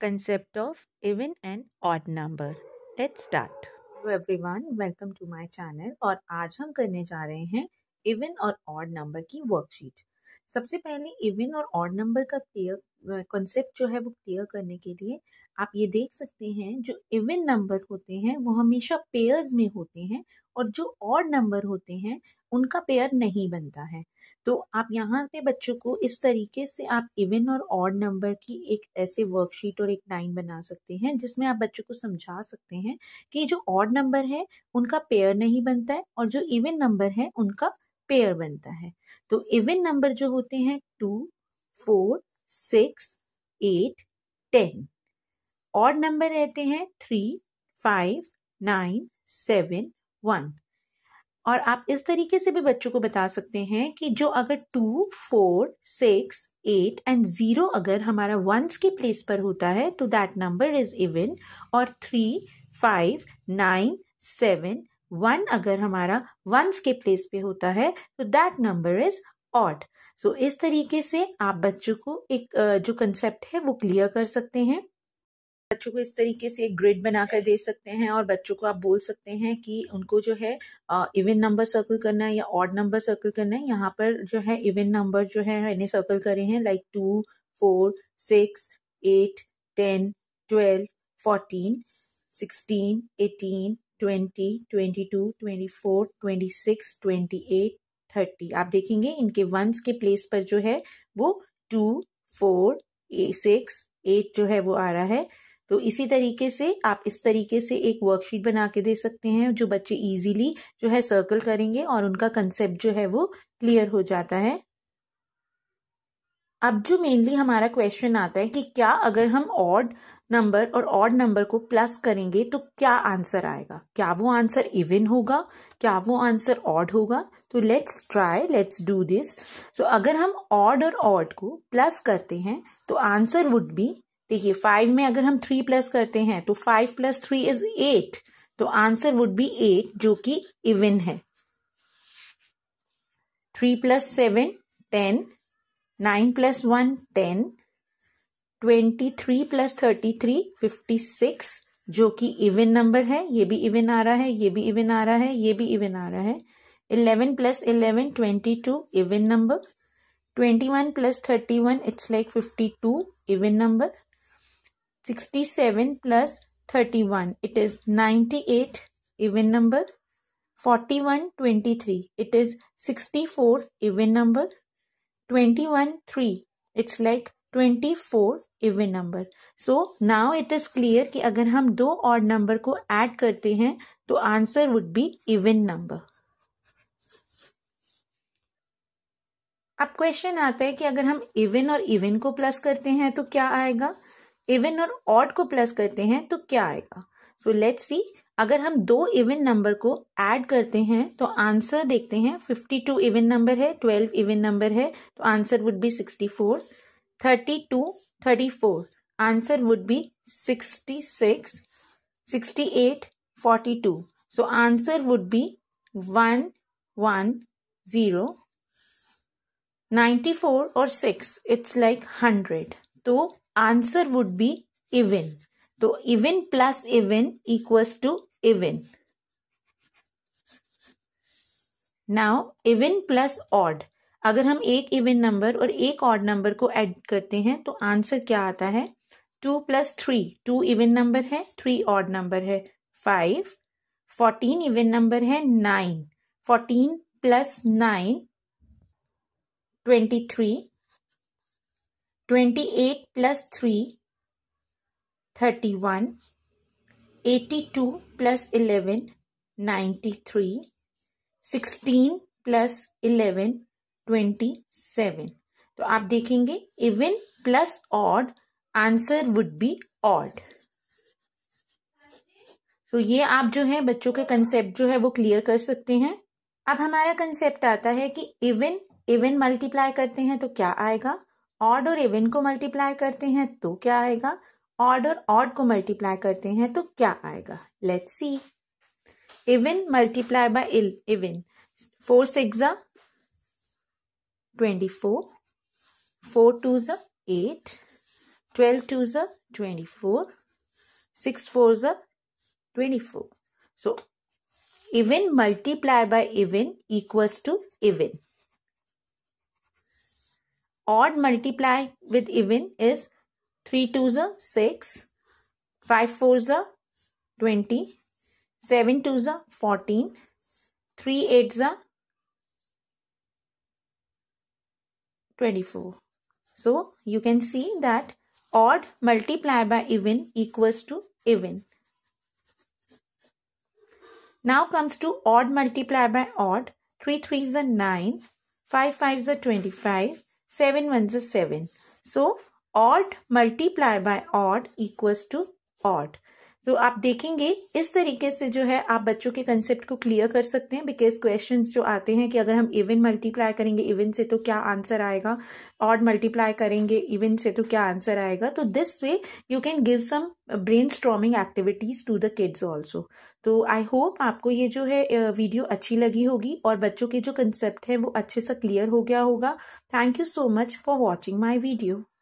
concept of even and odd number. Let's start. Hello everyone, welcome to my channel और आज हम करने जा रहे हैं even और odd number की worksheet. सबसे पहले even और odd number का clear concept जो है वो clear करने के लिए आप ये देख सकते हैं जो even number होते हैं वो हमेशा pairs में होते हैं और जो odd number होते हैं उनका पेयर नहीं बनता है तो आप यहाँ पे बच्चों को इस तरीके से आप इवन और ऑड नंबर की एक ऐसे वर्कशीट और एक लाइन बना सकते हैं जिसमें आप बच्चों को समझा सकते हैं कि जो ऑड नंबर है उनका पेयर नहीं बनता है और जो इवन नंबर है उनका पेयर बनता है तो इवन नंबर जो होते हैं two four six eight ten odd number रहते हैं three five nine seven one और आप इस तरीके से भी बच्चों को बता सकते हैं कि जो अगर two four six eight and zero अगर हमारा वंस के प्लेस पर होता है तो दैट नंबर इज़ इवन और three five nine seven one अगर हमारा वंस के प्लेस पे होता है तो that number is odd so इस तरीके से आप बच्चों को एक जो कंसेप्ट है वो क्लियर कर सकते हैं बच्चों को इस तरीके से एक ग्रिड बनाकर दे सकते हैं और बच्चों को आप बोल सकते हैं कि उनको जो है इवन नंबर सर्कल करना है या ऑड नंबर सर्कल करना है यहाँ पर जो है इवन नंबर जो है मैंने सर्कल करे हैं like two four six eight ten twelve fourteen sixteen eighteen twenty twenty two twenty four twenty six twenty eight thirty आप देखेंगे इनके वंस के प्लेस पर जो है वो टू फोर सिक्स एट जो है वो आ रहा है तो इसी तरीके से आप इस तरीके से एक वर्कशीट बना के दे सकते हैं जो बच्चे इजीली जो है सर्कल करेंगे और उनका कंसेप्ट जो है वो क्लियर हो जाता है अब जो मेनली हमारा क्वेश्चन आता है कि क्या अगर हम ऑड नंबर और ऑड नंबर को प्लस करेंगे तो क्या आंसर आएगा क्या वो आंसर इवन होगा क्या वो आंसर ऑड होगा तो let's try let's do this so अगर हम ऑड और ऑड को प्लस करते हैं तो आंसर वुड बी देखिए फाइव में अगर हम थ्री प्लस करते हैं तो five plus three is eight तो आंसर वुड बी एट जो कि इवन है three plus seven ten nine plus one ten twenty three plus thirty three fifty six जो कि इवन नंबर है ये भी इवन आ रहा है ये भी इवन आ रहा है ये भी इवन आ रहा है eleven plus eleven twenty two even number twenty one plus thirty one it's like fifty two even number 67 plus 31 it is 98 even number 41 23 it is 64 even number 21 3 it's like 24 even number so now it is clear कि अगर हम दो और number को add करते हैं तो answer would be even number अब क्वेश्चन आता है कि अगर हम इवन और इवन को प्लस करते हैं तो क्या आएगा इवन और ऑड को प्लस करते हैं तो क्या आएगा सो लेट्स सी अगर हम दो इवन नंबर को ऐड करते हैं तो आंसर देखते हैं 52 इवन नंबर है 12 इवन नंबर है तो answer would be 64 32 34 answer would be 66 68 42 so answer would be 1 1 0 94 और 6 इट्स लाइक 100 तो आंसर वुड बी इवन तो even plus even equals to even now even plus odd अगर हम एक इवन नंबर और एक ऑड नंबर को ऐड करते हैं तो आंसर क्या आता है two plus three two even number है थ्री ऑड नंबर है फाइव फोर्टीन इवन नंबर है nine fourteen plus nine twenty three twenty eight plus three thirty one eighty two plus eleven ninety three sixteen plus eleven twenty seven तो आप देखेंगे even plus odd answer would be odd तो ये आप जो है बच्चों के कंसेप्ट जो है वो क्लियर कर सकते हैं अब हमारा कंसेप्ट आता है कि इवन इवन मल्टीप्लाई करते हैं तो क्या आएगा ऑड और इवन को मल्टीप्लाई करते हैं तो क्या आएगा ऑड और ऑड को मल्टीप्लाई करते हैं तो क्या आएगा let's see even multiply by even four six twenty four four two ज एट ट्वेल्व टू ज ट्वेंटी फोर सिक्स फोर ज twenty four so even multiply by even equals to even odd multiply with even is 3 twos are 6, 5 fours are 20, 7 twos are 14, 3 eights are 24. So you can see that odd multiply by even equals to even. Now comes to odd multiply by odd. 3 3s are 9, 5 5s are 25, 7 ones is 7. So odd multiplied by odd equals to odd. तो आप देखेंगे इस तरीके से जो है आप बच्चों के कंसेप्ट को क्लियर कर सकते हैं बिकॉज क्वेश्चंस जो आते हैं कि अगर हम इवन मल्टीप्लाई करेंगे इवन से तो क्या आंसर आएगा और मल्टीप्लाई करेंगे इवन से तो क्या आंसर आएगा तो this way you can give some brain storming activities to the kids also तो आई होप आपको ये जो है वीडियो अच्छी लगी होगी और बच्चों के जो कंसेप्ट है वो अच्छे से क्लियर हो गया होगा thank you so much for watching my video